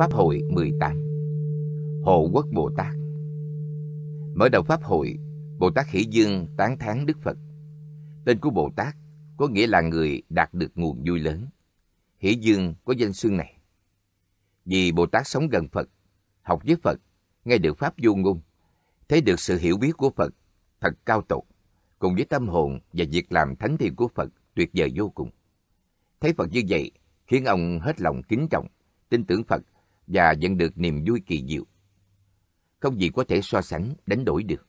Pháp hội 18 Hộ quốc Bồ Tát Mở đầu Pháp hội, Bồ Tát Hỷ Dương tán thán Đức Phật. Tên của Bồ Tát có nghĩa là người đạt được nguồn vui lớn. Hỷ Dương có danh xưng này. Vì Bồ Tát sống gần Phật, học với Phật, nghe được Pháp vô ngôn, thấy được sự hiểu biết của Phật thật cao tột, cùng với tâm hồn và việc làm thánh thiện của Phật tuyệt vời vô cùng. Thấy Phật như vậy khiến ông hết lòng kính trọng, tin tưởng Phật và nhận được niềm vui kỳ diệu. Không gì có thể so sánh, đánh đổi được.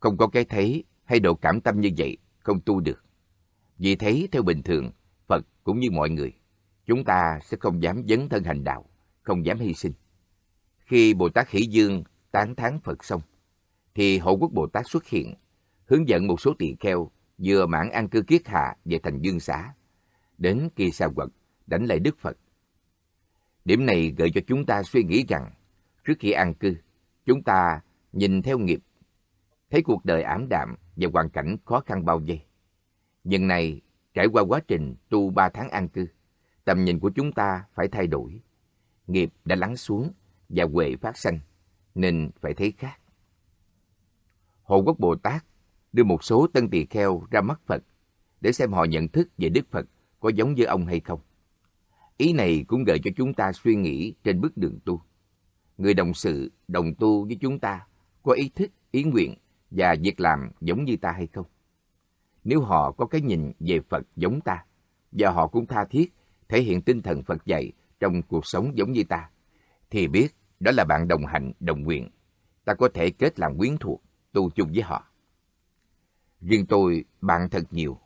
Không có cái thấy hay độ cảm tâm như vậy, không tu được. Vì thế, theo bình thường, Phật cũng như mọi người, chúng ta sẽ không dám dấn thân hành đạo, không dám hy sinh. Khi Bồ Tát Hỷ Dương tán thán Phật xong, thì Hộ Quốc Bồ Tát xuất hiện, hướng dẫn một số tỳ kheo vừa mãn an cư kiết hạ về thành dương Xá Đến kỳ sa quật, đánh lại Đức Phật, Điểm này gợi cho chúng ta suy nghĩ rằng, trước khi an cư, chúng ta nhìn theo nghiệp, thấy cuộc đời ảm đạm và hoàn cảnh khó khăn bao vây. Nhưng này, trải qua quá trình tu ba tháng an cư, tầm nhìn của chúng ta phải thay đổi. Nghiệp đã lắng xuống và huệ phát sanh, nên phải thấy khác. Hồ Quốc Bồ Tát đưa một số tân tỳ kheo ra mắt Phật để xem họ nhận thức về Đức Phật có giống như ông hay không. Ý này cũng gợi cho chúng ta suy nghĩ trên bước đường tu. Người đồng sự, đồng tu với chúng ta có ý thức, ý nguyện và việc làm giống như ta hay không? Nếu họ có cái nhìn về Phật giống ta và họ cũng tha thiết thể hiện tinh thần Phật dạy trong cuộc sống giống như ta, thì biết đó là bạn đồng hành, đồng nguyện. Ta có thể kết làm quyến thuộc, tu chung với họ. Riêng tôi, bạn thật nhiều,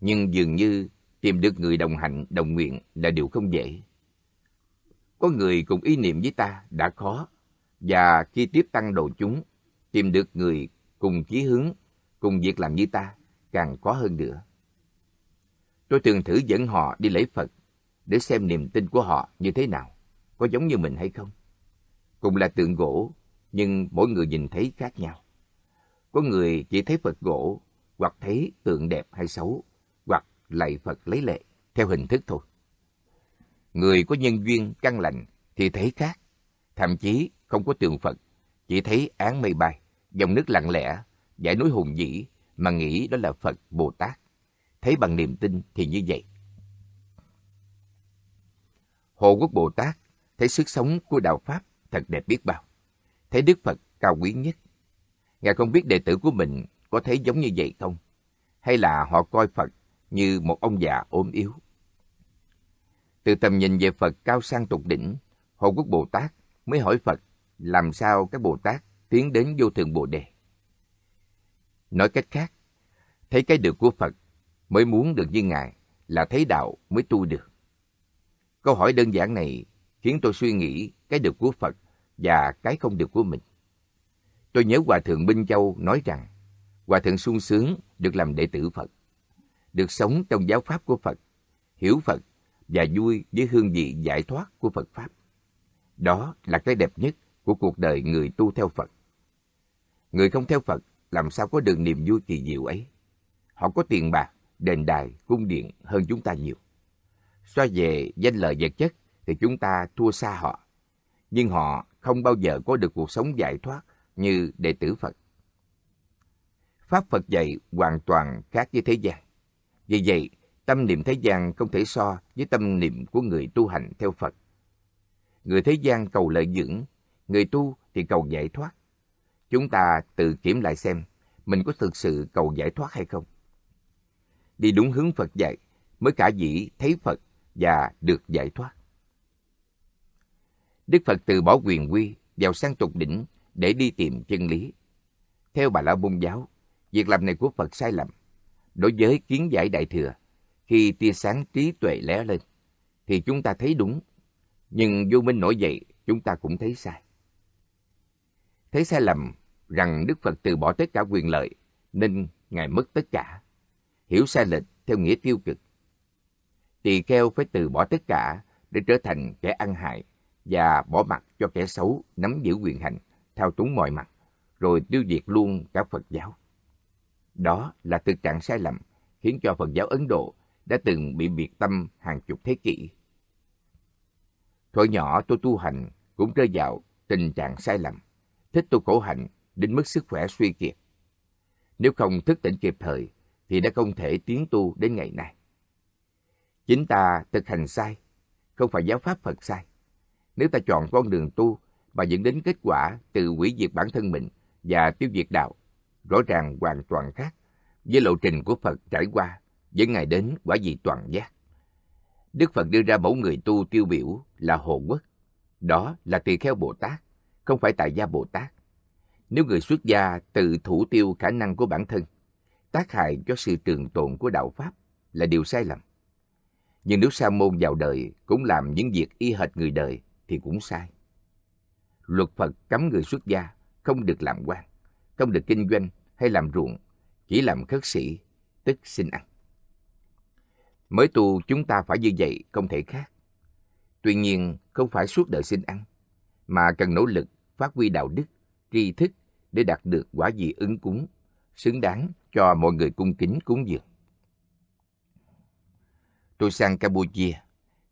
nhưng dường như Tìm được người đồng hành, đồng nguyện là điều không dễ. Có người cùng ý niệm với ta đã khó, và khi tiếp tăng đồ chúng, tìm được người cùng chí hướng, cùng việc làm như ta càng khó hơn nữa. Tôi thường thử dẫn họ đi lễ Phật để xem niềm tin của họ như thế nào, có giống như mình hay không. Cùng là tượng gỗ, nhưng mỗi người nhìn thấy khác nhau. Có người chỉ thấy Phật gỗ hoặc thấy tượng đẹp hay xấu lạy Phật lấy lệ, theo hình thức thôi. Người có nhân duyên căn lành thì thấy khác, thậm chí không có tượng Phật, chỉ thấy án mây bay, dòng nước lặng lẽ, dãy núi hùng dĩ mà nghĩ đó là Phật Bồ Tát. Thấy bằng niềm tin thì như vậy. Hồ Quốc Bồ Tát thấy sức sống của Đạo Pháp thật đẹp biết bao. Thấy Đức Phật cao quý nhất. Ngài không biết đệ tử của mình có thấy giống như vậy không? Hay là họ coi Phật như một ông già ốm yếu. Từ tầm nhìn về Phật cao sang tục đỉnh, Hồ Quốc Bồ Tát mới hỏi Phật làm sao các Bồ Tát tiến đến vô thượng Bồ Đề. Nói cách khác, thấy cái được của Phật mới muốn được như Ngài là thấy đạo mới tu được. Câu hỏi đơn giản này khiến tôi suy nghĩ cái được của Phật và cái không được của mình. Tôi nhớ Hòa Thượng Minh Châu nói rằng, Hòa Thượng sung sướng được làm đệ tử Phật được sống trong giáo pháp của Phật, hiểu Phật và vui với hương vị giải thoát của Phật Pháp. Đó là cái đẹp nhất của cuộc đời người tu theo Phật. Người không theo Phật làm sao có được niềm vui kỳ diệu ấy. Họ có tiền bạc, đền đài, cung điện hơn chúng ta nhiều. So về danh lợi vật chất thì chúng ta thua xa họ. Nhưng họ không bao giờ có được cuộc sống giải thoát như đệ tử Phật. Pháp Phật dạy hoàn toàn khác với thế gian. Vì vậy, tâm niệm thế gian không thể so với tâm niệm của người tu hành theo Phật. Người thế gian cầu lợi dưỡng, người tu thì cầu giải thoát. Chúng ta tự kiểm lại xem mình có thực sự cầu giải thoát hay không. Đi đúng hướng Phật dạy mới cả dĩ thấy Phật và được giải thoát. Đức Phật từ bỏ quyền quy vào sang tục đỉnh để đi tìm chân lý. Theo bà La Môn giáo, việc làm này của Phật sai lầm đối với kiến giải đại thừa, khi tia sáng trí tuệ lé lên, thì chúng ta thấy đúng, nhưng vô minh nổi dậy, chúng ta cũng thấy sai. Thấy sai lầm rằng Đức Phật từ bỏ tất cả quyền lợi, nên Ngài mất tất cả. Hiểu sai lệch theo nghĩa tiêu cực. Tỳ kheo phải từ bỏ tất cả để trở thành kẻ ăn hại và bỏ mặt cho kẻ xấu nắm giữ quyền hành, thao túng mọi mặt, rồi tiêu diệt luôn cả Phật giáo. Đó là thực trạng sai lầm khiến cho Phật giáo Ấn Độ đã từng bị biệt tâm hàng chục thế kỷ. Thuở nhỏ tôi tu hành cũng rơi vào tình trạng sai lầm, thích tu khổ hạnh đến mức sức khỏe suy kiệt. Nếu không thức tỉnh kịp thời thì đã không thể tiến tu đến ngày nay. Chính ta thực hành sai, không phải giáo pháp Phật sai. Nếu ta chọn con đường tu mà dẫn đến kết quả từ hủy diệt bản thân mình và tiêu diệt đạo, rõ ràng hoàn toàn khác với lộ trình của Phật trải qua với ngày đến quả vị toàn giác. Đức Phật đưa ra mẫu người tu tiêu biểu là Hồ Quốc. Đó là tỳ kheo Bồ Tát, không phải tại gia Bồ Tát. Nếu người xuất gia tự thủ tiêu khả năng của bản thân, tác hại cho sự trường tồn của đạo Pháp là điều sai lầm. Nhưng nếu sa môn vào đời cũng làm những việc y hệt người đời thì cũng sai. Luật Phật cấm người xuất gia không được làm quan không được kinh doanh hay làm ruộng, chỉ làm khất sĩ, tức xin ăn. Mới tu chúng ta phải như vậy không thể khác. Tuy nhiên không phải suốt đời xin ăn, mà cần nỗ lực phát huy đạo đức, tri thức để đạt được quả gì ứng cúng, xứng đáng cho mọi người cung kính cúng dường. Tôi sang Campuchia,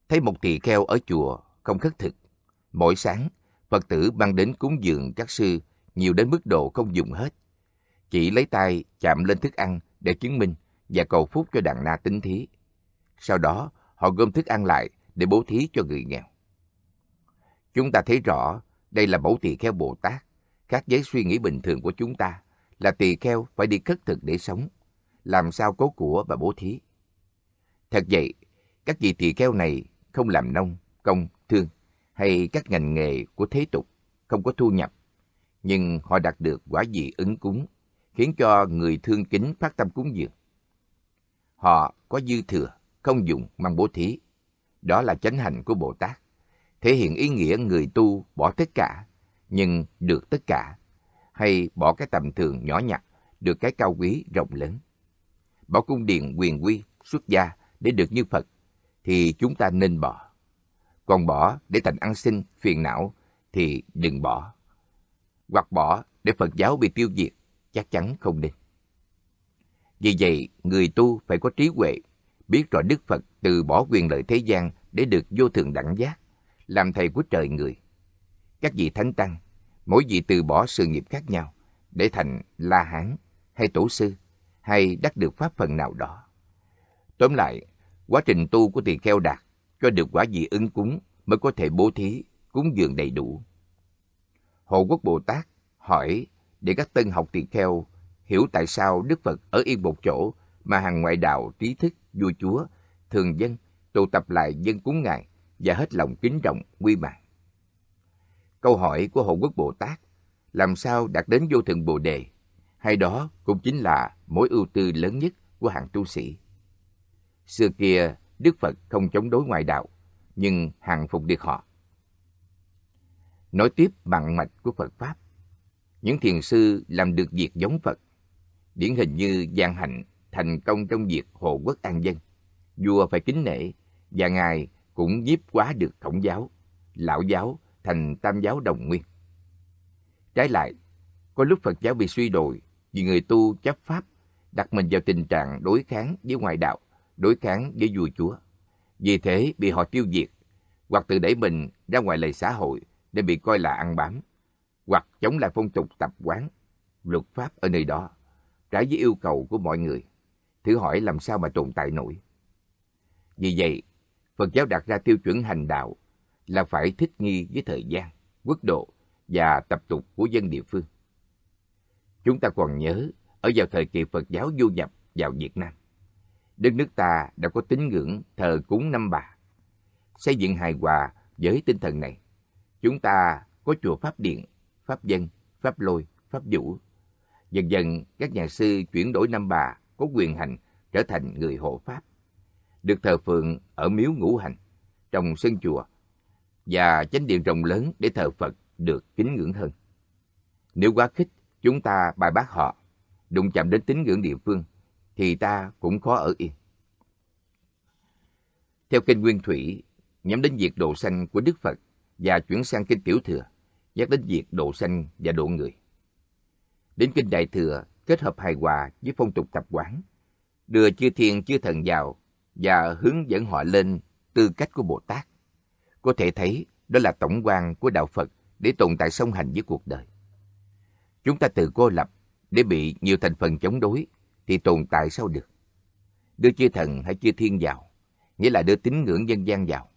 thấy một tỳ kheo ở chùa không khất thực. Mỗi sáng, Phật tử mang đến cúng dường các sư nhiều đến mức độ không dùng hết. chỉ lấy tay chạm lên thức ăn để chứng minh và cầu phúc cho đàn na tính thí. Sau đó, họ gom thức ăn lại để bố thí cho người nghèo. Chúng ta thấy rõ đây là mẫu tỳ kheo Bồ Tát, Các giấy suy nghĩ bình thường của chúng ta là tỳ kheo phải đi khất thực để sống, làm sao có của và bố thí. Thật vậy, các vị tỳ kheo này không làm nông, công, thương hay các ngành nghề của thế tục, không có thu nhập nhưng họ đạt được quả gì ứng cúng, khiến cho người thương kính phát tâm cúng dường. Họ có dư thừa, không dùng mang bố thí. Đó là chánh hành của Bồ Tát, thể hiện ý nghĩa người tu bỏ tất cả, nhưng được tất cả, hay bỏ cái tầm thường nhỏ nhặt, được cái cao quý rộng lớn. Bỏ cung điện quyền quy, xuất gia để được như Phật, thì chúng ta nên bỏ. Còn bỏ để thành ăn sinh, phiền não, thì đừng bỏ hoặc bỏ để Phật giáo bị tiêu diệt, chắc chắn không nên. Vì vậy, người tu phải có trí huệ, biết rõ Đức Phật từ bỏ quyền lợi thế gian để được vô thượng đẳng giác, làm thầy của trời người. Các vị thánh tăng, mỗi vị từ bỏ sự nghiệp khác nhau để thành La Hán hay Tổ sư hay đắc được pháp phần nào đó. Tóm lại, quá trình tu của tỳ kheo đạt cho được quả vị ứng cúng mới có thể bố thí, cúng dường đầy đủ. Hộ Quốc Bồ Tát hỏi để các tân học tỳ kheo hiểu tại sao Đức Phật ở yên một chỗ mà hàng ngoại đạo trí thức, vua chúa, thường dân tụ tập lại dân cúng Ngài và hết lòng kính trọng, quy mạng. Câu hỏi của Hộ Quốc Bồ Tát làm sao đạt đến vô thượng Bồ Đề hay đó cũng chính là mối ưu tư lớn nhất của hàng tu sĩ. Xưa kia, Đức Phật không chống đối ngoại đạo, nhưng hàng phục được họ nói tiếp bằng mạch của Phật Pháp. Những thiền sư làm được việc giống Phật, điển hình như Giang Hạnh thành công trong việc hộ quốc an dân. Vua phải kính nể, và Ngài cũng nhiếp quá được khổng giáo, lão giáo thành tam giáo đồng nguyên. Trái lại, có lúc Phật giáo bị suy đồi vì người tu chấp Pháp đặt mình vào tình trạng đối kháng với ngoại đạo, đối kháng với vua chúa. Vì thế bị họ tiêu diệt, hoặc tự đẩy mình ra ngoài lề xã hội, để bị coi là ăn bám, hoặc chống lại phong tục tập quán, luật pháp ở nơi đó, trái với yêu cầu của mọi người. Thử hỏi làm sao mà tồn tại nổi. Vì vậy, Phật giáo đặt ra tiêu chuẩn hành đạo là phải thích nghi với thời gian, quốc độ và tập tục của dân địa phương. Chúng ta còn nhớ, ở vào thời kỳ Phật giáo du nhập vào Việt Nam, đất nước ta đã có tín ngưỡng thờ cúng năm bà. Xây dựng hài hòa với tinh thần này, Chúng ta có chùa Pháp Điện, Pháp Dân, Pháp Lôi, Pháp Vũ. Dần dần, các nhà sư chuyển đổi năm Bà có quyền hành trở thành người hộ Pháp, được thờ phượng ở miếu ngũ hành, trong sân chùa, và chánh điện rộng lớn để thờ Phật được kính ngưỡng hơn. Nếu quá khích, chúng ta bài bác họ, đụng chạm đến tín ngưỡng địa phương, thì ta cũng khó ở yên. Theo kinh Nguyên Thủy, nhắm đến việc độ sanh của Đức Phật và chuyển sang kinh tiểu thừa, nhắc đến việc độ sanh và độ người. Đến kinh đại thừa kết hợp hài hòa với phong tục tập quán, đưa chư thiên chư thần vào và hướng dẫn họ lên tư cách của Bồ Tát. Có thể thấy đó là tổng quan của đạo Phật để tồn tại song hành với cuộc đời. Chúng ta tự cô lập để bị nhiều thành phần chống đối thì tồn tại sao được? Đưa chư thần hay chư thiên vào, nghĩa là đưa tín ngưỡng dân gian vào.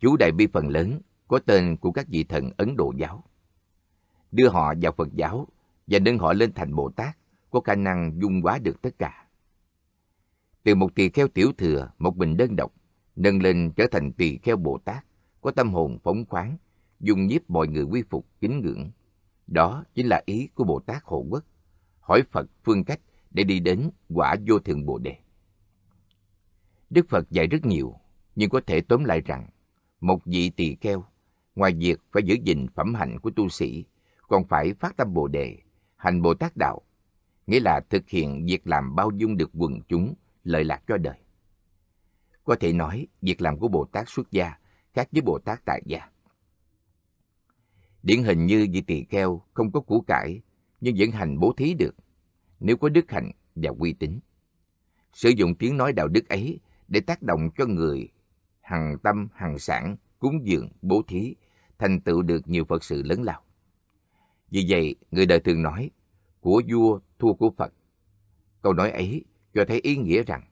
Chú Đại Bi phần lớn có tên của các vị thần Ấn Độ giáo. Đưa họ vào Phật giáo và nâng họ lên thành Bồ Tát có khả năng dung hóa được tất cả. Từ một tỳ kheo tiểu thừa, một mình đơn độc, nâng lên trở thành tỳ kheo Bồ Tát, có tâm hồn phóng khoáng, dung nhiếp mọi người quy phục, kính ngưỡng. Đó chính là ý của Bồ Tát Hộ Quốc, hỏi Phật phương cách để đi đến quả vô thượng Bồ Đề. Đức Phật dạy rất nhiều, nhưng có thể tóm lại rằng, một vị tỳ kheo Ngoài việc phải giữ gìn phẩm hạnh của tu sĩ, còn phải phát tâm Bồ Đề, hành Bồ Tát Đạo, nghĩa là thực hiện việc làm bao dung được quần chúng, lợi lạc cho đời. Có thể nói, việc làm của Bồ Tát xuất gia khác với Bồ Tát tại gia. Điển hình như vị tỳ kheo không có củ cải, nhưng vẫn hành bố thí được, nếu có đức hạnh và uy tín. Sử dụng tiếng nói đạo đức ấy để tác động cho người hằng tâm, hằng sản, cúng dường, bố thí, thành tựu được nhiều Phật sự lớn lao. Vì vậy, người đời thường nói, của vua thua của Phật. Câu nói ấy cho thấy ý nghĩa rằng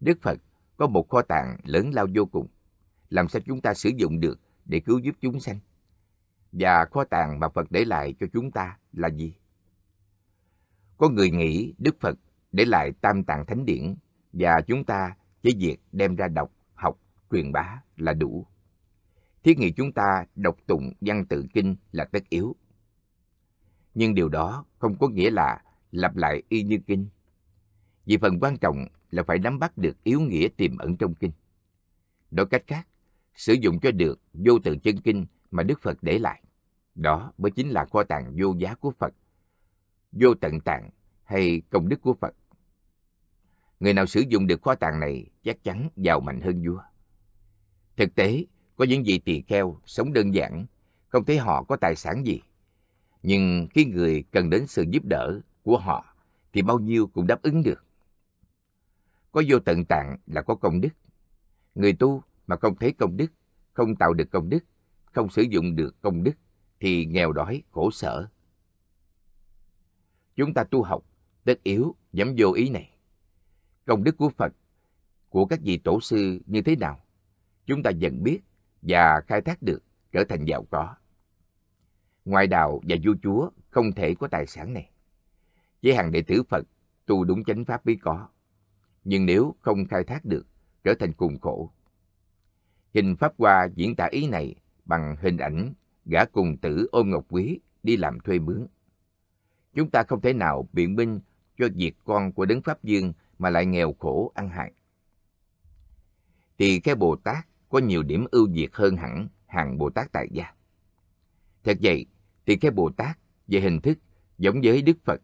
Đức Phật có một kho tàng lớn lao vô cùng, làm sao chúng ta sử dụng được để cứu giúp chúng sanh. Và kho tàng mà Phật để lại cho chúng ta là gì? Có người nghĩ Đức Phật để lại tam tàng thánh điển và chúng ta chỉ việc đem ra đọc, học, truyền bá là đủ thiết nghĩ chúng ta đọc tụng văn tự kinh là tất yếu. Nhưng điều đó không có nghĩa là lặp lại y như kinh. Vì phần quan trọng là phải nắm bắt được yếu nghĩa tiềm ẩn trong kinh. Nói cách khác, sử dụng cho được vô tự chân kinh mà Đức Phật để lại. Đó mới chính là kho tàng vô giá của Phật, vô tận tàng hay công đức của Phật. Người nào sử dụng được kho tàng này chắc chắn giàu mạnh hơn vua. Thực tế, có những vị tỳ kheo sống đơn giản, không thấy họ có tài sản gì. Nhưng khi người cần đến sự giúp đỡ của họ thì bao nhiêu cũng đáp ứng được. Có vô tận tạng là có công đức. Người tu mà không thấy công đức, không tạo được công đức, không sử dụng được công đức thì nghèo đói, khổ sở. Chúng ta tu học, tất yếu, dám vô ý này. Công đức của Phật, của các vị tổ sư như thế nào? Chúng ta dần biết và khai thác được, trở thành giàu có. Ngoài đạo và vua chúa không thể có tài sản này. Với hàng đệ tử Phật, tu đúng chánh pháp mới có. Nhưng nếu không khai thác được, trở thành cùng khổ. Hình Pháp Hoa diễn tả ý này bằng hình ảnh gã cùng tử ôm ngọc quý đi làm thuê mướn. Chúng ta không thể nào biện minh cho việc con của Đấng Pháp Dương mà lại nghèo khổ ăn hại. Thì cái Bồ Tát có nhiều điểm ưu việt hơn hẳn hàng Bồ Tát tại gia. Thật vậy, thì kheo Bồ Tát về hình thức giống với Đức Phật,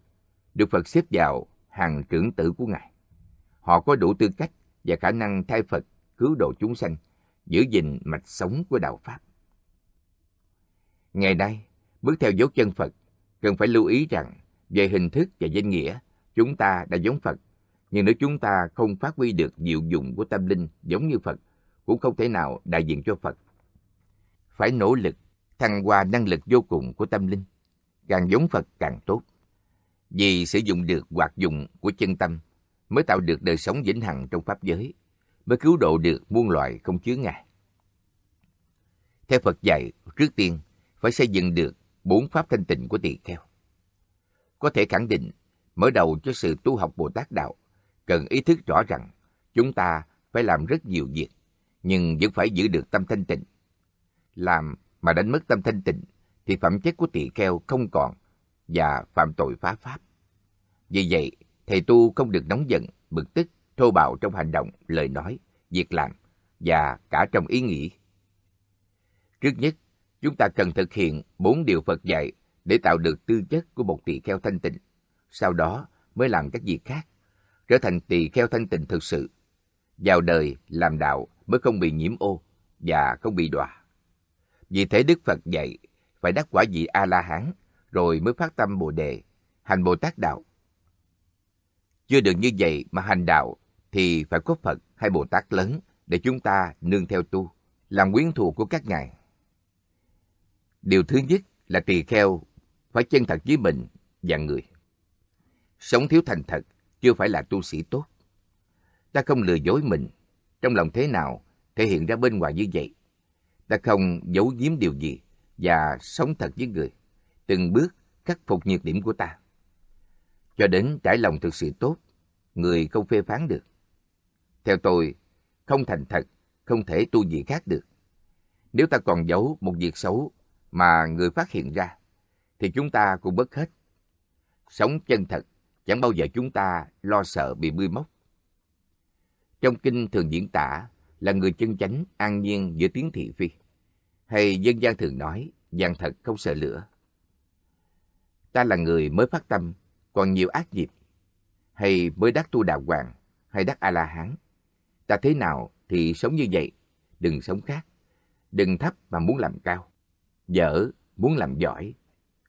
được Phật xếp vào hàng trưởng tử của Ngài. Họ có đủ tư cách và khả năng thay Phật cứu độ chúng sanh, giữ gìn mạch sống của Đạo Pháp. Ngày nay, bước theo dấu chân Phật, cần phải lưu ý rằng về hình thức và danh nghĩa, chúng ta đã giống Phật, nhưng nếu chúng ta không phát huy được diệu dụng của tâm linh giống như Phật, cũng không thể nào đại diện cho Phật. Phải nỗ lực, thăng qua năng lực vô cùng của tâm linh. Càng giống Phật càng tốt. Vì sử dụng được hoạt dụng của chân tâm mới tạo được đời sống vĩnh hằng trong Pháp giới, mới cứu độ được muôn loài không chứa ngại. Theo Phật dạy, trước tiên phải xây dựng được bốn pháp thanh tịnh của tỳ kheo. Có thể khẳng định, mở đầu cho sự tu học Bồ Tát Đạo, cần ý thức rõ rằng chúng ta phải làm rất nhiều việc nhưng vẫn phải giữ được tâm thanh tịnh. Làm mà đánh mất tâm thanh tịnh thì phẩm chất của tỳ kheo không còn và phạm tội phá pháp. Vì vậy, thầy tu không được nóng giận, bực tức, thô bạo trong hành động, lời nói, việc làm và cả trong ý nghĩ. Trước nhất, chúng ta cần thực hiện bốn điều Phật dạy để tạo được tư chất của một tỳ kheo thanh tịnh. Sau đó mới làm các việc khác, trở thành tỳ kheo thanh tịnh thực sự vào đời làm đạo mới không bị nhiễm ô và không bị đọa. Vì thế Đức Phật dạy phải đắc quả vị A-la-hán rồi mới phát tâm Bồ Đề, hành Bồ Tát Đạo. Chưa được như vậy mà hành đạo thì phải có Phật hay Bồ Tát lớn để chúng ta nương theo tu, làm quyến thuộc của các ngài. Điều thứ nhất là tỳ kheo phải chân thật với mình và người. Sống thiếu thành thật chưa phải là tu sĩ tốt. Ta không lừa dối mình. Trong lòng thế nào, thể hiện ra bên ngoài như vậy. Ta không giấu giếm điều gì và sống thật với người. Từng bước khắc phục nhược điểm của ta. Cho đến trải lòng thực sự tốt, người không phê phán được. Theo tôi, không thành thật, không thể tu gì khác được. Nếu ta còn giấu một việc xấu mà người phát hiện ra, thì chúng ta cũng bất hết. Sống chân thật, chẳng bao giờ chúng ta lo sợ bị bươi móc trong kinh thường diễn tả là người chân chánh an nhiên giữa tiếng thị phi hay dân gian thường nói vàng thật không sợ lửa ta là người mới phát tâm còn nhiều ác nghiệp hay mới đắc tu đạo hoàng hay đắc a la hán ta thế nào thì sống như vậy đừng sống khác đừng thấp mà muốn làm cao dở muốn làm giỏi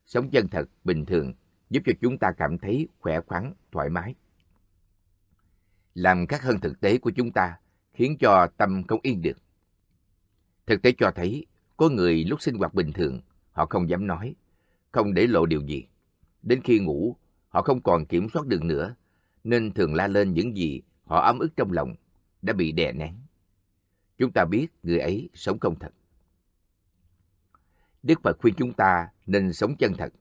sống chân thật bình thường giúp cho chúng ta cảm thấy khỏe khoắn thoải mái làm khác hơn thực tế của chúng ta, khiến cho tâm không yên được. Thực tế cho thấy, có người lúc sinh hoạt bình thường, họ không dám nói, không để lộ điều gì. Đến khi ngủ, họ không còn kiểm soát được nữa, nên thường la lên những gì họ ấm ức trong lòng, đã bị đè nén. Chúng ta biết người ấy sống không thật. Đức Phật khuyên chúng ta nên sống chân thật.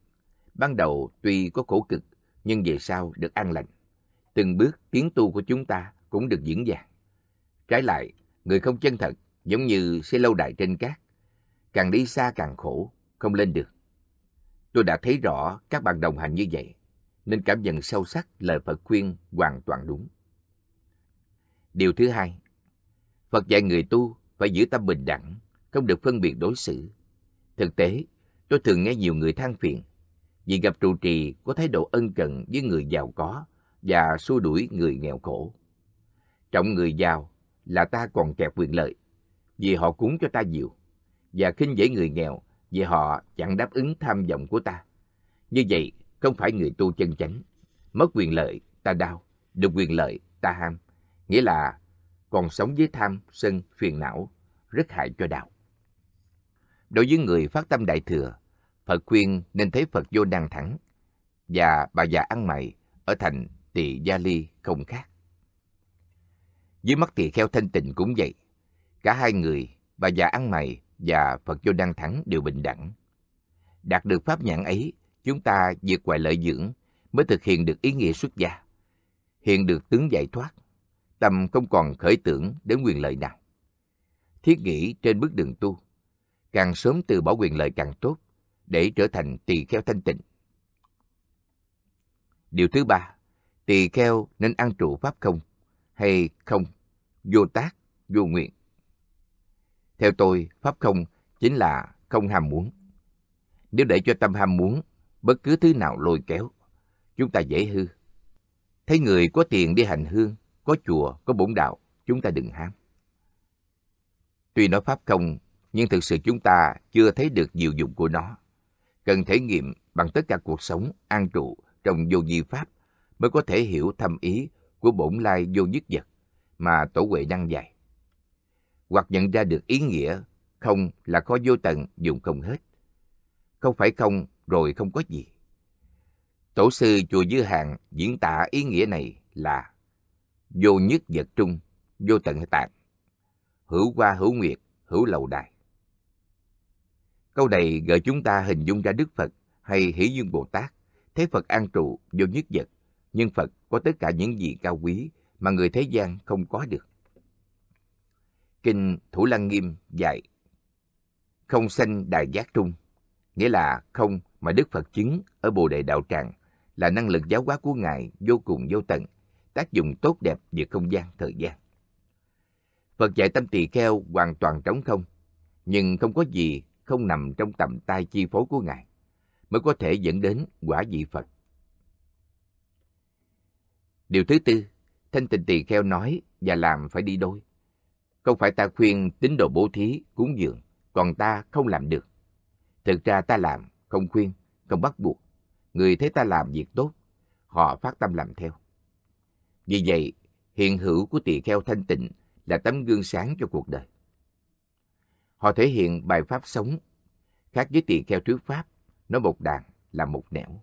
Ban đầu tuy có khổ cực, nhưng về sau được an lành từng bước tiến tu của chúng ta cũng được diễn dàng. Trái lại, người không chân thật giống như xây lâu đài trên cát, càng đi xa càng khổ, không lên được. Tôi đã thấy rõ các bạn đồng hành như vậy, nên cảm nhận sâu sắc lời Phật khuyên hoàn toàn đúng. Điều thứ hai, Phật dạy người tu phải giữ tâm bình đẳng, không được phân biệt đối xử. Thực tế, tôi thường nghe nhiều người than phiền vì gặp trụ trì có thái độ ân cần với người giàu có và xua đuổi người nghèo khổ. Trọng người giàu là ta còn kẹp quyền lợi, vì họ cúng cho ta nhiều, và khinh dễ người nghèo vì họ chẳng đáp ứng tham vọng của ta. Như vậy, không phải người tu chân chánh. Mất quyền lợi, ta đau, được quyền lợi, ta ham. Nghĩa là còn sống với tham, sân, phiền não, rất hại cho đạo. Đối với người phát tâm đại thừa, Phật khuyên nên thấy Phật vô năng thẳng và bà già ăn mày ở thành thì Gia Ly không khác. Dưới mắt tỳ kheo thanh tịnh cũng vậy. Cả hai người, bà già ăn mày và Phật vô đăng thắng đều bình đẳng. Đạt được pháp nhãn ấy, chúng ta vượt ngoài lợi dưỡng mới thực hiện được ý nghĩa xuất gia. Hiện được tướng giải thoát, tâm không còn khởi tưởng đến quyền lợi nào. Thiết nghĩ trên bước đường tu, càng sớm từ bỏ quyền lợi càng tốt, để trở thành tỳ kheo thanh tịnh. Điều thứ ba, tỳ kheo nên ăn trụ pháp không hay không vô tác vô nguyện theo tôi pháp không chính là không ham muốn nếu để cho tâm ham muốn bất cứ thứ nào lôi kéo chúng ta dễ hư thấy người có tiền đi hành hương có chùa có bổn đạo chúng ta đừng ham tuy nói pháp không nhưng thực sự chúng ta chưa thấy được diệu dụng của nó cần thể nghiệm bằng tất cả cuộc sống an trụ trong vô di pháp mới có thể hiểu thâm ý của bổn lai vô nhất vật mà Tổ Huệ đang dạy. Hoặc nhận ra được ý nghĩa không là có vô tận dùng không hết. Không phải không rồi không có gì. Tổ sư Chùa Dư Hàng diễn tả ý nghĩa này là vô nhất vật trung, vô tận tạng, hữu qua hữu nguyệt, hữu lầu đài. Câu này gợi chúng ta hình dung ra Đức Phật hay Hỷ Dương Bồ Tát, thế Phật an trụ vô nhất vật nhưng Phật có tất cả những gì cao quý mà người thế gian không có được. Kinh Thủ Lăng Nghiêm dạy Không sanh đại giác trung, nghĩa là không mà Đức Phật chứng ở Bồ Đề Đạo Tràng là năng lực giáo hóa của Ngài vô cùng vô tận, tác dụng tốt đẹp về không gian, thời gian. Phật dạy tâm tỳ kheo hoàn toàn trống không, nhưng không có gì không nằm trong tầm tay chi phối của Ngài, mới có thể dẫn đến quả vị Phật. Điều thứ tư, Thanh Tịnh Tỳ kheo nói và làm phải đi đôi. Không phải ta khuyên tín đồ bố thí, cúng dường, còn ta không làm được. Thực ra ta làm, không khuyên, không bắt buộc. Người thấy ta làm việc tốt, họ phát tâm làm theo. Vì vậy, hiện hữu của tỳ kheo thanh tịnh là tấm gương sáng cho cuộc đời. Họ thể hiện bài pháp sống, khác với tỳ kheo trước pháp, nó một đàn là một nẻo.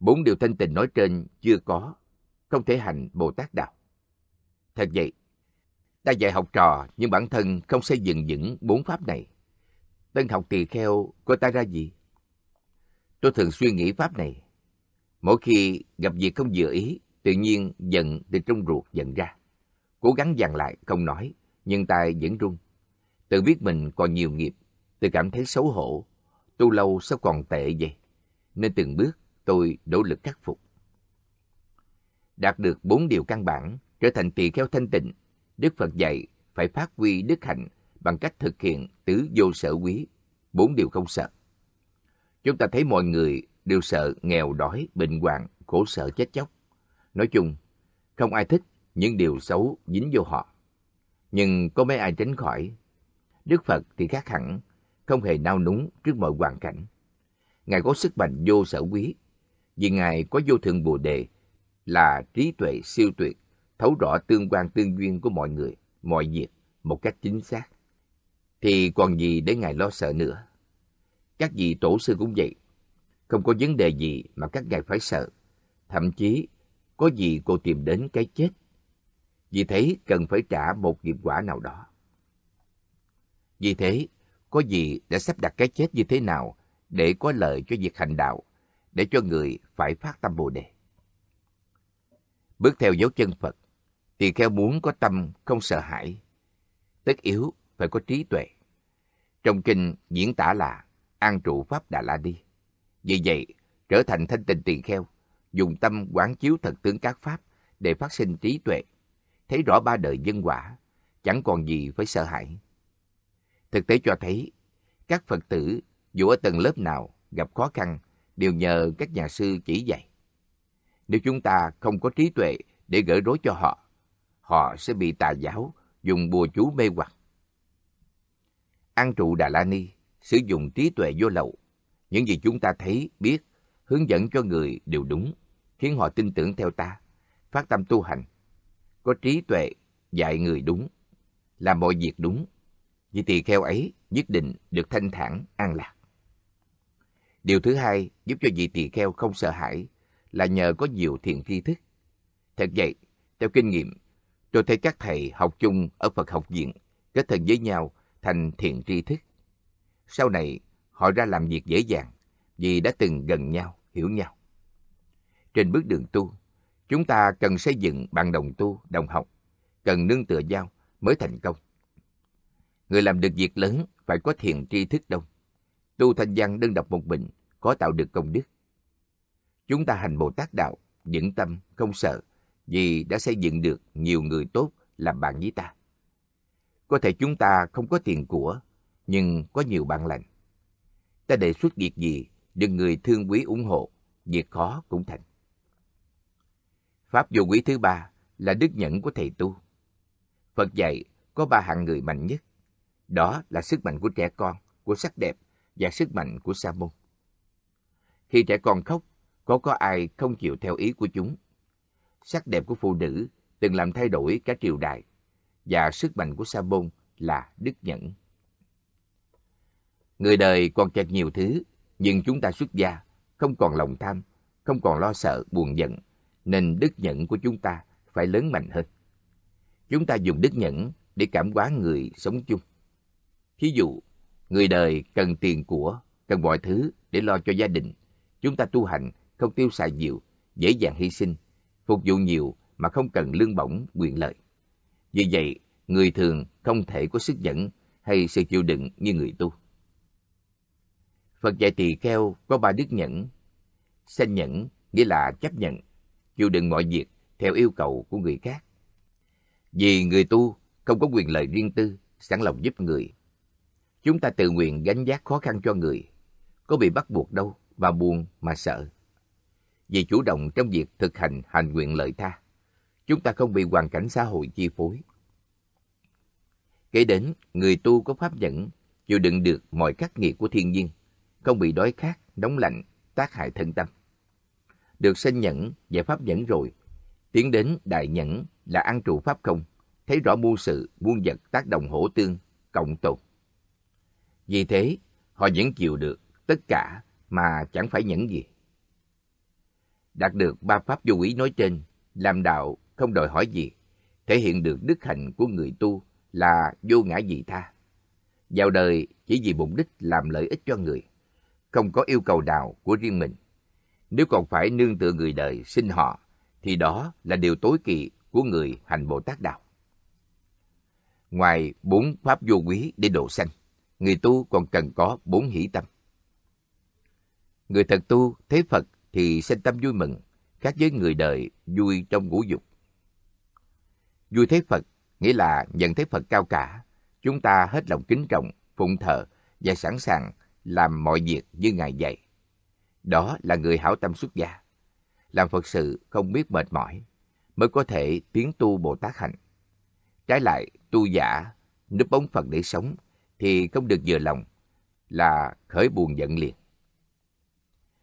Bốn điều thanh tịnh nói trên chưa có, không thể hành Bồ Tát Đạo. Thật vậy, ta dạy học trò nhưng bản thân không xây dựng vững bốn pháp này. Tân học tỳ kheo coi ta ra gì? Tôi thường suy nghĩ pháp này. Mỗi khi gặp việc không vừa ý, tự nhiên giận từ trong ruột giận ra. Cố gắng dằn lại, không nói, nhưng tai vẫn run. Tự biết mình còn nhiều nghiệp, tự cảm thấy xấu hổ. Tu lâu sao còn tệ vậy? Nên từng bước tôi nỗ lực khắc phục. Đạt được bốn điều căn bản, trở thành tỳ kheo thanh tịnh, Đức Phật dạy phải phát huy đức hạnh bằng cách thực hiện tứ vô sở quý, bốn điều không sợ. Chúng ta thấy mọi người đều sợ nghèo đói, bệnh hoạn, khổ sở chết chóc. Nói chung, không ai thích những điều xấu dính vô họ. Nhưng có mấy ai tránh khỏi. Đức Phật thì khác hẳn, không hề nao núng trước mọi hoàn cảnh. Ngài có sức mạnh vô sở quý, vì Ngài có vô thượng Bồ Đề, là trí tuệ siêu tuyệt, thấu rõ tương quan tương duyên của mọi người, mọi việc một cách chính xác. Thì còn gì để Ngài lo sợ nữa? Các vị tổ sư cũng vậy, không có vấn đề gì mà các ngài phải sợ. Thậm chí, có gì cô tìm đến cái chết. Vì thế, cần phải trả một nghiệp quả nào đó. Vì thế, có gì đã sắp đặt cái chết như thế nào để có lợi cho việc hành đạo để cho người phải phát tâm Bồ Đề. Bước theo dấu chân Phật, tỳ kheo muốn có tâm không sợ hãi, tất yếu phải có trí tuệ. Trong kinh diễn tả là an trụ Pháp Đà La Đi. Vì vậy, trở thành thanh tịnh tỳ kheo, dùng tâm quán chiếu thật tướng các Pháp để phát sinh trí tuệ, thấy rõ ba đời nhân quả, chẳng còn gì phải sợ hãi. Thực tế cho thấy, các Phật tử dù ở tầng lớp nào gặp khó khăn đều nhờ các nhà sư chỉ dạy. Nếu chúng ta không có trí tuệ để gỡ rối cho họ, họ sẽ bị tà giáo dùng bùa chú mê hoặc. An trụ Đà La Ni sử dụng trí tuệ vô lậu. Những gì chúng ta thấy, biết, hướng dẫn cho người đều đúng, khiến họ tin tưởng theo ta, phát tâm tu hành. Có trí tuệ, dạy người đúng, làm mọi việc đúng. Vì tỳ kheo ấy nhất định được thanh thản, an lạc. Điều thứ hai giúp cho vị tỳ kheo không sợ hãi là nhờ có nhiều thiền tri thức. Thật vậy, theo kinh nghiệm, tôi thấy các thầy học chung ở Phật học viện kết thân với nhau thành thiền tri thức. Sau này, họ ra làm việc dễ dàng vì đã từng gần nhau, hiểu nhau. Trên bước đường tu, chúng ta cần xây dựng bạn đồng tu, đồng học, cần nương tựa nhau mới thành công. Người làm được việc lớn phải có thiền tri thức đông tu thanh văn đơn độc một mình, có tạo được công đức. Chúng ta hành Bồ Tát Đạo, vững tâm, không sợ, vì đã xây dựng được nhiều người tốt làm bạn với ta. Có thể chúng ta không có tiền của, nhưng có nhiều bạn lành. Ta đề xuất việc gì, được người thương quý ủng hộ, việc khó cũng thành. Pháp vô quý thứ ba là đức nhẫn của thầy tu. Phật dạy có ba hạng người mạnh nhất. Đó là sức mạnh của trẻ con, của sắc đẹp và sức mạnh của sa môn. Khi trẻ con khóc, có có ai không chịu theo ý của chúng. Sắc đẹp của phụ nữ từng làm thay đổi cả triều đại, và sức mạnh của sa môn là đức nhẫn. Người đời còn kẹt nhiều thứ, nhưng chúng ta xuất gia, không còn lòng tham, không còn lo sợ, buồn giận, nên đức nhẫn của chúng ta phải lớn mạnh hơn. Chúng ta dùng đức nhẫn để cảm hóa người sống chung. Thí dụ, Người đời cần tiền của, cần mọi thứ để lo cho gia đình. Chúng ta tu hành, không tiêu xài nhiều, dễ dàng hy sinh, phục vụ nhiều mà không cần lương bổng, quyền lợi. Vì vậy, người thường không thể có sức dẫn hay sự chịu đựng như người tu. Phật dạy tỳ kheo có ba đức nhẫn. Sanh nhẫn nghĩa là chấp nhận, chịu đựng mọi việc theo yêu cầu của người khác. Vì người tu không có quyền lợi riêng tư, sẵn lòng giúp người, Chúng ta tự nguyện gánh vác khó khăn cho người, có bị bắt buộc đâu mà buồn mà sợ. Vì chủ động trong việc thực hành hành nguyện lợi tha, chúng ta không bị hoàn cảnh xã hội chi phối. Kể đến, người tu có pháp nhẫn, chịu đựng được mọi khắc nghiệt của thiên nhiên, không bị đói khát, nóng lạnh, tác hại thân tâm. Được sinh nhẫn và pháp nhẫn rồi, tiến đến đại nhẫn là ăn trụ pháp không, thấy rõ muôn sự, muôn vật tác động hổ tương, cộng tồn. Vì thế, họ vẫn chịu được tất cả mà chẳng phải nhẫn gì. Đạt được ba pháp vô ý nói trên, làm đạo không đòi hỏi gì, thể hiện được đức hạnh của người tu là vô ngã dị tha. Vào đời chỉ vì mục đích làm lợi ích cho người, không có yêu cầu nào của riêng mình. Nếu còn phải nương tựa người đời sinh họ, thì đó là điều tối kỵ của người hành Bồ Tát Đạo. Ngoài bốn pháp vô quý để độ sanh, người tu còn cần có bốn hỷ tâm. Người thật tu, thế Phật thì sinh tâm vui mừng, khác với người đời vui trong ngũ dục. Vui thế Phật nghĩa là nhận thế Phật cao cả, chúng ta hết lòng kính trọng, phụng thờ và sẵn sàng làm mọi việc như Ngài dạy. Đó là người hảo tâm xuất gia. Làm Phật sự không biết mệt mỏi, mới có thể tiến tu Bồ Tát hạnh. Trái lại, tu giả, núp bóng Phật để sống thì không được vừa lòng, là khởi buồn giận liền.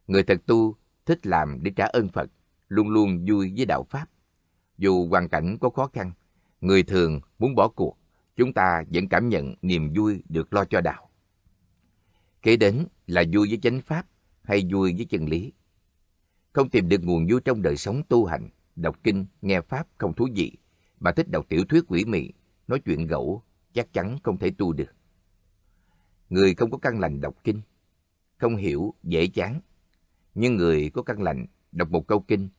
Người thật tu thích làm để trả ơn Phật, luôn luôn vui với đạo Pháp. Dù hoàn cảnh có khó khăn, người thường muốn bỏ cuộc, chúng ta vẫn cảm nhận niềm vui được lo cho đạo. Kế đến là vui với chánh Pháp hay vui với chân lý. Không tìm được nguồn vui trong đời sống tu hành, đọc kinh, nghe Pháp không thú vị, mà thích đọc tiểu thuyết quỷ mị, nói chuyện gẫu, chắc chắn không thể tu được. Người không có căn lành đọc kinh, không hiểu, dễ chán. Nhưng người có căn lành đọc một câu kinh,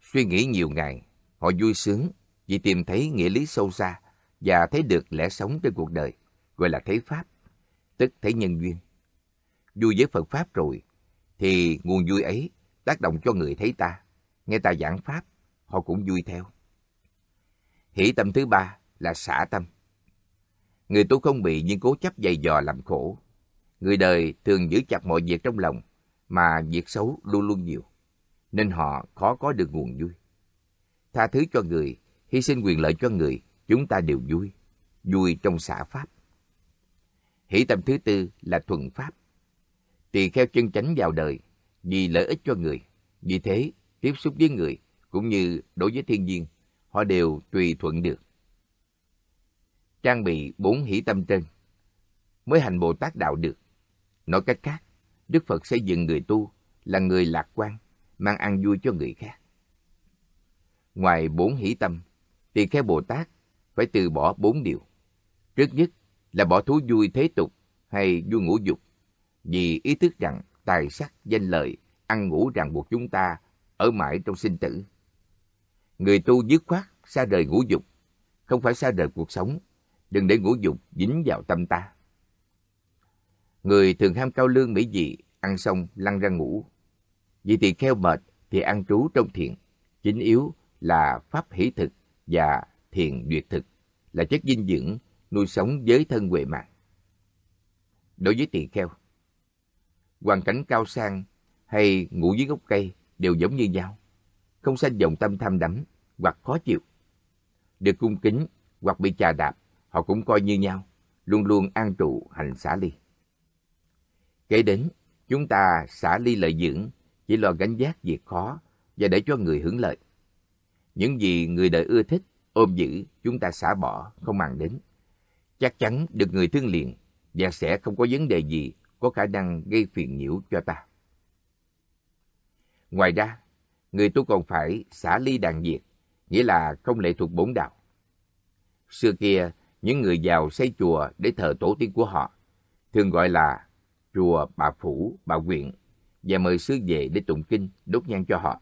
suy nghĩ nhiều ngày, họ vui sướng vì tìm thấy nghĩa lý sâu xa và thấy được lẽ sống trên cuộc đời, gọi là thấy Pháp, tức thấy nhân duyên. Vui với Phật Pháp rồi, thì nguồn vui ấy tác động cho người thấy ta, nghe ta giảng Pháp, họ cũng vui theo. Hỷ tâm thứ ba là xả tâm. Người tu không bị những cố chấp dày dò làm khổ. Người đời thường giữ chặt mọi việc trong lòng, mà việc xấu luôn luôn nhiều, nên họ khó có được nguồn vui. Tha thứ cho người, hy sinh quyền lợi cho người, chúng ta đều vui, vui trong xã Pháp. Hỷ tâm thứ tư là thuận Pháp. Tỳ kheo chân chánh vào đời, vì lợi ích cho người, vì thế tiếp xúc với người cũng như đối với thiên nhiên, họ đều tùy thuận được trang bị bốn hỷ tâm trên, mới hành Bồ Tát đạo được. Nói cách khác, Đức Phật xây dựng người tu là người lạc quan, mang ăn vui cho người khác. Ngoài bốn hỷ tâm, tỳ kheo Bồ Tát phải từ bỏ bốn điều. Trước nhất là bỏ thú vui thế tục hay vui ngũ dục, vì ý thức rằng tài sắc, danh lợi, ăn ngủ ràng buộc chúng ta ở mãi trong sinh tử. Người tu dứt khoát xa rời ngũ dục, không phải xa rời cuộc sống, đừng để ngũ dục dính vào tâm ta. Người thường ham cao lương mỹ vị, ăn xong lăn ra ngủ. Vì tỳ kheo mệt thì ăn trú trong thiền, chính yếu là pháp hỷ thực và thiền duyệt thực, là chất dinh dưỡng nuôi sống giới thân huệ mạng. Đối với tỳ kheo, hoàn cảnh cao sang hay ngủ dưới gốc cây đều giống như nhau, không sanh vọng tâm tham đắm hoặc khó chịu, được cung kính hoặc bị chà đạp họ cũng coi như nhau, luôn luôn an trụ hành xả ly. Kể đến, chúng ta xả ly lợi dưỡng, chỉ lo gánh giác việc khó và để cho người hưởng lợi. Những gì người đời ưa thích, ôm giữ, chúng ta xả bỏ, không mang đến. Chắc chắn được người thương liền và sẽ không có vấn đề gì có khả năng gây phiền nhiễu cho ta. Ngoài ra, người tu còn phải xả ly đàn diệt, nghĩa là không lệ thuộc bốn đạo. Xưa kia, những người giàu xây chùa để thờ tổ tiên của họ, thường gọi là chùa bà Phủ, bà Quyện, và mời sư về để tụng kinh, đốt nhang cho họ.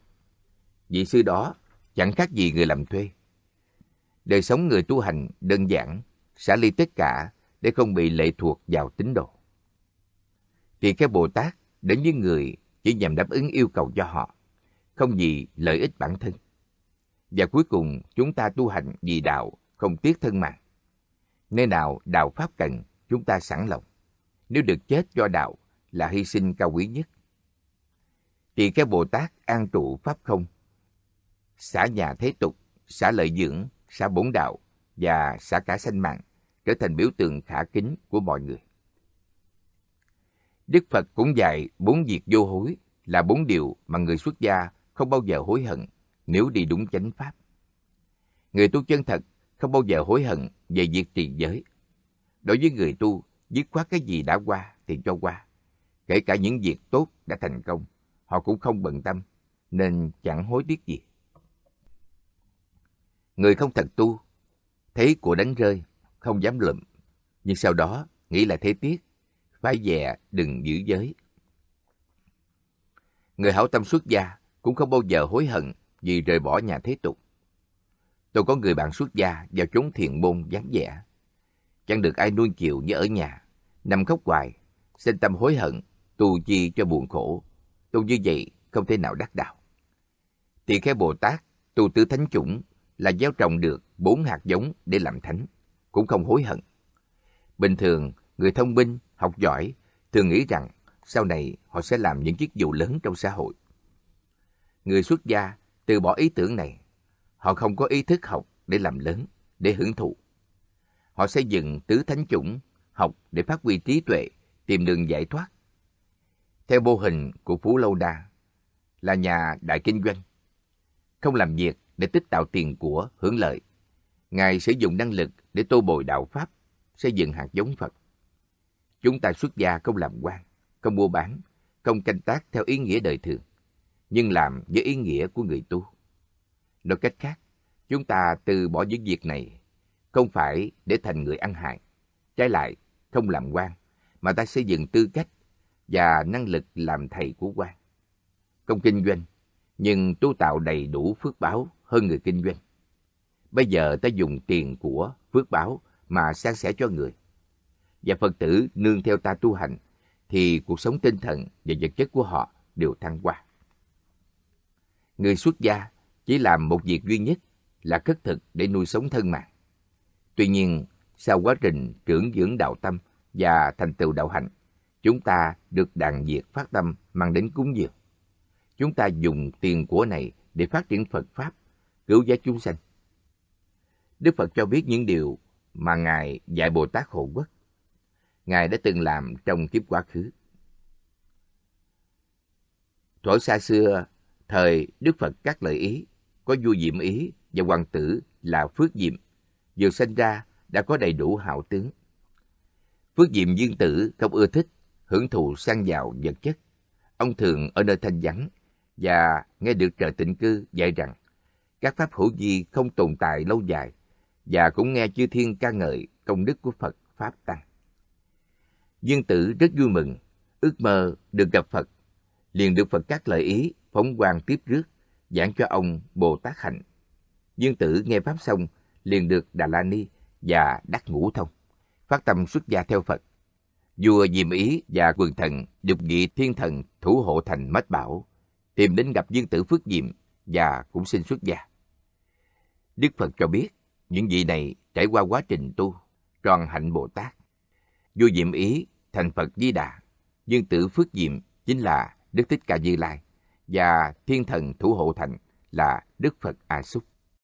Vị sư đó chẳng khác gì người làm thuê. Đời sống người tu hành đơn giản, xả ly tất cả để không bị lệ thuộc vào tín đồ. Thì các Bồ Tát đến với người chỉ nhằm đáp ứng yêu cầu cho họ, không vì lợi ích bản thân. Và cuối cùng chúng ta tu hành vì đạo, không tiếc thân mạng. Nơi nào đạo Pháp cần, chúng ta sẵn lòng. Nếu được chết do đạo là hy sinh cao quý nhất. thì cái Bồ Tát an trụ Pháp không, xả nhà thế tục, xả lợi dưỡng, xả bốn đạo và xả cả sanh mạng trở thành biểu tượng khả kính của mọi người. Đức Phật cũng dạy bốn việc vô hối là bốn điều mà người xuất gia không bao giờ hối hận nếu đi đúng chánh pháp. Người tu chân thật không bao giờ hối hận về việc tiền giới. Đối với người tu, dứt khoát cái gì đã qua thì cho qua. Kể cả những việc tốt đã thành công, họ cũng không bận tâm, nên chẳng hối tiếc gì. Người không thật tu, thấy của đánh rơi, không dám lụm, nhưng sau đó nghĩ là thế tiếc, phải dè đừng giữ giới. Người hảo tâm xuất gia cũng không bao giờ hối hận vì rời bỏ nhà thế tục. Tôi có người bạn xuất gia vào chốn thiền môn dáng vẻ. Chẳng được ai nuôi chiều như ở nhà. Nằm khóc hoài, sinh tâm hối hận, tu chi cho buồn khổ. Tu như vậy không thể nào đắc đạo. Tỳ kheo Bồ Tát, tu tứ thánh chủng là gieo trồng được bốn hạt giống để làm thánh, cũng không hối hận. Bình thường, người thông minh, học giỏi thường nghĩ rằng sau này họ sẽ làm những chức vụ lớn trong xã hội. Người xuất gia từ bỏ ý tưởng này Họ không có ý thức học để làm lớn, để hưởng thụ. Họ xây dựng tứ thánh chủng, học để phát huy trí tuệ, tìm đường giải thoát. Theo mô hình của Phú Lâu Đa, là nhà đại kinh doanh. Không làm việc để tích tạo tiền của, hưởng lợi. Ngài sử dụng năng lực để tô bồi đạo Pháp, xây dựng hạt giống Phật. Chúng ta xuất gia không làm quan, không mua bán, không canh tác theo ý nghĩa đời thường, nhưng làm với ý nghĩa của người tu. Nói cách khác, chúng ta từ bỏ những việc này không phải để thành người ăn hại. Trái lại, không làm quan, mà ta xây dựng tư cách và năng lực làm thầy của quan. Không kinh doanh, nhưng tu tạo đầy đủ phước báo hơn người kinh doanh. Bây giờ ta dùng tiền của phước báo mà san sẻ cho người. Và Phật tử nương theo ta tu hành, thì cuộc sống tinh thần và vật chất của họ đều thăng hoa. Người xuất gia chỉ làm một việc duy nhất là cất thực để nuôi sống thân mạng. Tuy nhiên, sau quá trình trưởng dưỡng đạo tâm và thành tựu đạo hạnh, chúng ta được đàn diệt phát tâm mang đến cúng dường. Chúng ta dùng tiền của này để phát triển Phật Pháp, cứu giá chúng sanh. Đức Phật cho biết những điều mà Ngài dạy Bồ Tát Hộ Quốc. Ngài đã từng làm trong kiếp quá khứ. Thổ xa xưa, thời Đức Phật các lời ý, có vua Diệm Ý và hoàng tử là Phước Diệm. Vừa sinh ra đã có đầy đủ hạo tướng. Phước Diệm Dương Tử không ưa thích, hưởng thụ sang giàu vật chất. Ông thường ở nơi thanh vắng và nghe được trời tịnh cư dạy rằng các pháp hữu vi không tồn tại lâu dài và cũng nghe chư thiên ca ngợi công đức của Phật Pháp Tăng. Dương Tử rất vui mừng, ước mơ được gặp Phật, liền được Phật các lời ý phóng quang tiếp rước giảng cho ông Bồ Tát Hạnh. Dương Tử nghe Pháp xong, liền được Đà La Ni và Đắc Ngũ Thông, phát tâm xuất gia theo Phật. Vua Diệm Ý và quần thần được vị thiên thần thủ hộ thành mất Bảo, tìm đến gặp Dương Tử Phước Diệm và cũng xin xuất gia. Đức Phật cho biết, những vị này trải qua quá trình tu, tròn hạnh Bồ Tát. Vua Diệm Ý thành Phật Di Đà, Dương Tử Phước Diệm chính là Đức Thích Ca Như Lai và thiên thần thủ hộ thành là Đức Phật A Súc.